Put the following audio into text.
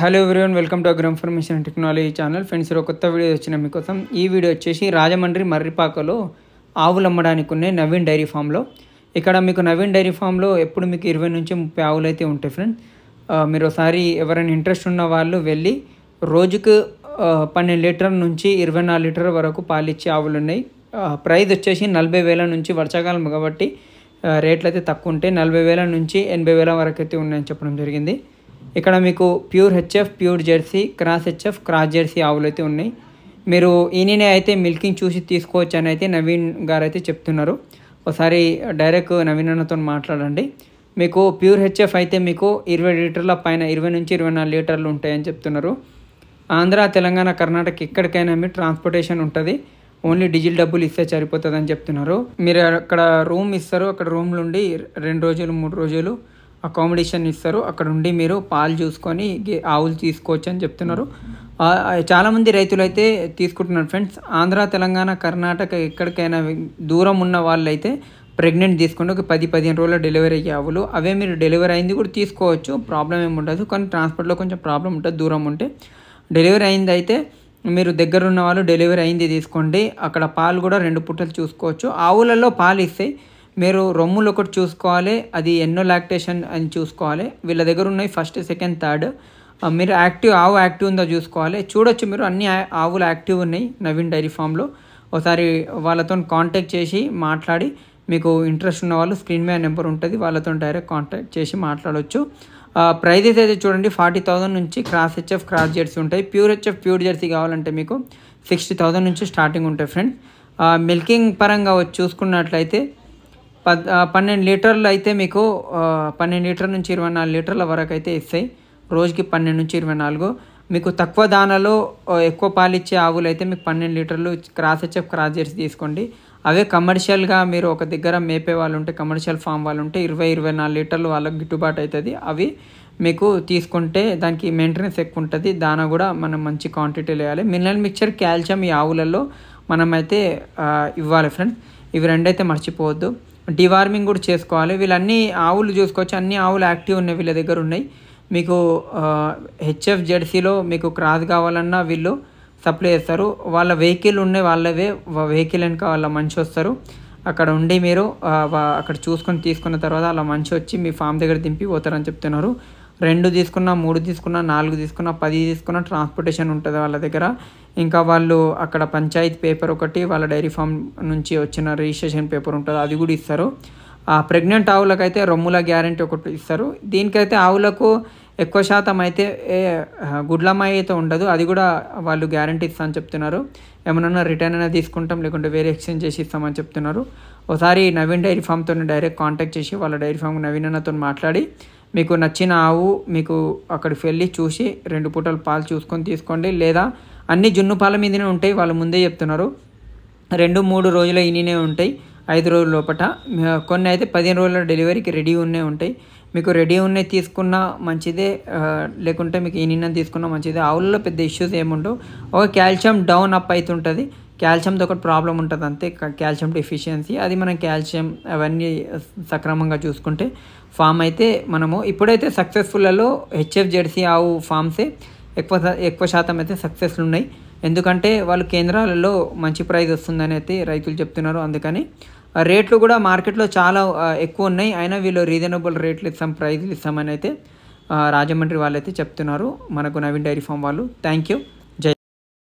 hello everyone welcome to agri information and technology channel friends ఒక కొత్త video వచ్చిన మీకోసం ఈ వీడియో వచ్చేసి రాజమండ్రి మర్రిపాకలో ఆవులు అమ్మడానికి ఉన్నాయి నవీన్ డైరీ ఫామ్లో ఇక్కడ మీకు నవీన్ డైరీ ఫామ్లో ఎప్పుడు మీకు ఇరవై నుంచి ముప్పై ఆవులు అయితే ఉంటాయి ఫ్రెండ్స్ మీరు ఒకసారి ఎవరైనా ఇంట్రెస్ట్ ఉన్న వాళ్ళు వెళ్ళి రోజుకు పన్నెండు లీటర్ నుంచి ఇరవై నాలుగు లీటర్ వరకు ఇచ్చే ఆవులు ఉన్నాయి ప్రైస్ వచ్చేసి నలభై వేల నుంచి వర్షాకాలం కాబట్టి రేట్లు అయితే తక్కువ ఉంటాయి నలభై వేల నుంచి ఎనభై వేల వరకు అయితే ఉన్నాయని చెప్పడం జరిగింది ఇక్కడ మీకు pure HF pure jersey cross HF cross jersey ఆవులు అయితే ఉన్నాయి మీరు ఈయన అయితే మిల్కింగ్ చూసి తీసుకోవచ్చు అని అయితే నవీన్ గారు అయితే చెప్తున్నారు ఒకసారి డైరెక్ట్ నవీన్ అన్నతో మాట్లాడండి మీకు ప్యూర్ హెచ్ఎఫ్ అయితే మీకు ఇరవై లీటర్ల పైన ఇరవై నుంచి ఇరవై నాలుగు లీటర్లు ఉంటాయని చెప్తున్నారు ఆంధ్ర తెలంగాణ కర్ణాటక ఎక్కడికైనా మీ ట్రాన్స్పోర్టేషన్ ఉంటుంది ఓన్లీ డీజిల్ డబ్బులు ఇస్తే సరిపోతుందని చెప్తున్నారు మీరు అక్కడ రూమ్ ఇస్తారు అక్కడ రూమ్ నుండి రెండు రోజులు మూడు రోజులు అకామిడేషన్ ఇస్తారు అక్కడ ఉండి మీరు పాలు చూసుకొని ఆవులు తీసుకోవచ్చు అని చెప్తున్నారు చాలామంది రైతులు అయితే తీసుకుంటున్నారు ఫ్రెండ్స్ ఆంధ్ర తెలంగాణ కర్ణాటక ఎక్కడికైనా దూరం ఉన్న వాళ్ళు అయితే ప్రెగ్నెంట్ తీసుకుంటే ఒక పది పదిహేను రోజుల్లో డెలివరీ అయ్యే ఆవులు అవే మీరు డెలివరీ అయింది కూడా తీసుకోవచ్చు ప్రాబ్లం ఏమి ఉండదు కానీ ట్రాన్స్పోర్ట్లో కొంచెం ప్రాబ్లం ఉంటుంది దూరం ఉంటే డెలివరీ అయింది అయితే మీరు దగ్గర ఉన్న వాళ్ళు డెలివరీ అయింది తీసుకోండి అక్కడ పాలు కూడా రెండు పుట్టలు చూసుకోవచ్చు ఆవులలో పాలు ఇస్తాయి మీరు రొమ్ములు ఒకటి చూసుకోవాలి అది ఎన్నో లాక్టేషన్ అని చూసుకోవాలి వీళ్ళ దగ్గర ఉన్నాయి ఫస్ట్ సెకండ్ థర్డ్ మీరు యాక్టివ్ ఆవు యాక్టివ్ ఉందో చూసుకోవాలి చూడొచ్చు మీరు అన్ని ఆవులు యాక్టివ్ ఉన్నాయి నవీన్ డైరీ ఫామ్లో ఒకసారి వాళ్ళతో కాంటాక్ట్ చేసి మాట్లాడి మీకు ఇంట్రెస్ట్ ఉన్న వాళ్ళు స్క్రీన్ మీద నెంబర్ ఉంటుంది వాళ్ళతో డైరెక్ట్ కాంటాక్ట్ చేసి మాట్లాడవచ్చు ప్రైజెస్ అయితే చూడండి ఫార్టీ థౌసండ్ నుంచి క్రాస్ హెచ్ఎఫ్ క్రాస్ జెర్సీ ఉంటాయి ప్యూర్ హెచ్ఎఫ్ ప్యూర్ జెర్సీ కావాలంటే మీకు సిక్స్టీ థౌసండ్ నుంచి స్టార్టింగ్ ఉంటాయి ఫ్రెండ్స్ మిల్కింగ్ పరంగా వచ్చి చూసుకున్నట్లయితే పద్ పన్నెండు లీటర్లు అయితే మీకు పన్నెండు లీటర్ నుంచి ఇరవై నాలుగు లీటర్ల వరకు అయితే ఇస్తాయి రోజుకి పన్నెండు నుంచి ఇరవై నాలుగు మీకు తక్కువ దానాలో ఎక్కువ పాలిచ్చే ఆవులు అయితే మీకు పన్నెండు లీటర్లు క్రాస్ హెచ్ఎఫ్ క్రాస్ జెర్సీ తీసుకోండి అవే కమర్షియల్గా మీరు ఒక దగ్గర మేపే వాళ్ళు ఉంటే కమర్షియల్ ఫామ్ వాళ్ళు ఉంటే ఇరవై ఇరవై నాలుగు లీటర్లు వాళ్ళకి గిట్టుబాటు అవుతుంది అవి మీకు తీసుకుంటే దానికి మెయింటెనెన్స్ ఎక్కువ ఉంటుంది దాన కూడా మనం మంచి క్వాంటిటీలో వేయాలి మినరల్ మిక్చర్ కాల్షియం ఈ ఆవులలో మనమైతే ఇవ్వాలి ఫ్రెండ్స్ ఇవి రెండైతే మర్చిపోవద్దు డివార్మింగ్ కూడా చేసుకోవాలి వీళ్ళన్నీ ఆవులు చూసుకోవచ్చు అన్ని ఆవులు యాక్టివ్ ఉన్నాయి వీళ్ళ దగ్గర ఉన్నాయి మీకు హెచ్ఎఫ్ జెడ్సీలో మీకు క్రాస్ కావాలన్నా వీళ్ళు సప్లై చేస్తారు వాళ్ళ వెహికల్ ఉన్నాయి వాళ్ళవే వెహికల్ వెనుక వాళ్ళ మంచి వస్తారు అక్కడ ఉండి మీరు అక్కడ చూసుకొని తీసుకున్న తర్వాత అలా మంచి వచ్చి మీ ఫామ్ దగ్గర దింపి పోతారని చెప్తున్నారు రెండు తీసుకున్నా మూడు తీసుకున్నా నాలుగు తీసుకున్నా పది తీసుకున్నా ట్రాన్స్పోర్టేషన్ ఉంటుంది వాళ్ళ దగ్గర ఇంకా వాళ్ళు అక్కడ పంచాయతీ పేపర్ ఒకటి వాళ్ళ డైరీ ఫామ్ నుంచి వచ్చిన రిజిస్ట్రేషన్ పేపర్ ఉంటుంది అది కూడా ఇస్తారు ఆ ప్రెగ్నెంట్ ఆవులకు అయితే రొమ్ముల గ్యారంటీ ఒకటి ఇస్తారు దీనికైతే ఆవులకు ఎక్కువ శాతం అయితే గుడ్లమ్మాయి అయితే ఉండదు అది కూడా వాళ్ళు గ్యారంటీ ఇస్తామని అని చెప్తున్నారు ఏమైనా రిటర్న్ అయినా తీసుకుంటాం లేకుంటే వేరే ఎక్స్చేంజ్ చేసి ఇస్తామని చెప్తున్నారు ఒకసారి నవీన్ డైరీ ఫామ్తో డైరెక్ట్ కాంటాక్ట్ చేసి వాళ్ళ డైరీ ఫామ్ నవీన్ అన్నతో మాట్లాడి మీకు నచ్చిన ఆవు మీకు అక్కడికి వెళ్ళి చూసి రెండు పూటలు పాలు చూసుకొని తీసుకోండి లేదా అన్ని జున్ను పాల మీదనే ఉంటాయి వాళ్ళు ముందే చెప్తున్నారు రెండు మూడు రోజుల ఇనినే ఉంటాయి ఐదు రోజుల లోపట కొన్ని అయితే పదిహేను రోజుల డెలివరీకి రెడీ ఉన్నే ఉంటాయి మీకు రెడీ ఉన్నే తీసుకున్నా మంచిదే లేకుంటే మీకు ఈ నిన్న తీసుకున్నా మంచిదే ఆవుల్లో పెద్ద ఇష్యూస్ ఏముండవు ఒక కాల్షియం డౌన్ అప్ అవుతుంటుంది కాల్షియంతో ఒకటి ప్రాబ్లం ఉంటుంది అంతే కాల్షియం డెఫిషియన్సీ అది మనం కాల్షియం అవన్నీ సక్రమంగా చూసుకుంటే ఫామ్ అయితే మనము ఇప్పుడైతే సక్సెస్ఫుల్లలో హెచ్ఎఫ్ జెర్సీ ఆవు ఫామ్సే ఎక్కువ ఎక్కువ శాతం అయితే సక్సెస్లు ఉన్నాయి ఎందుకంటే వాళ్ళు కేంద్రాలలో మంచి ప్రైజ్ వస్తుందని అయితే రైతులు చెప్తున్నారు అందుకని రేట్లు కూడా మార్కెట్లో చాలా ఎక్కువ ఉన్నాయి అయినా వీళ్ళు రీజనబుల్ రేట్లు ఇస్తాం ప్రైజ్లు ఇస్తామని అయితే రాజమండ్రి వాళ్ళైతే చెప్తున్నారు మనకు నవీన్ డైరీ ఫామ్ వాళ్ళు థ్యాంక్ యూ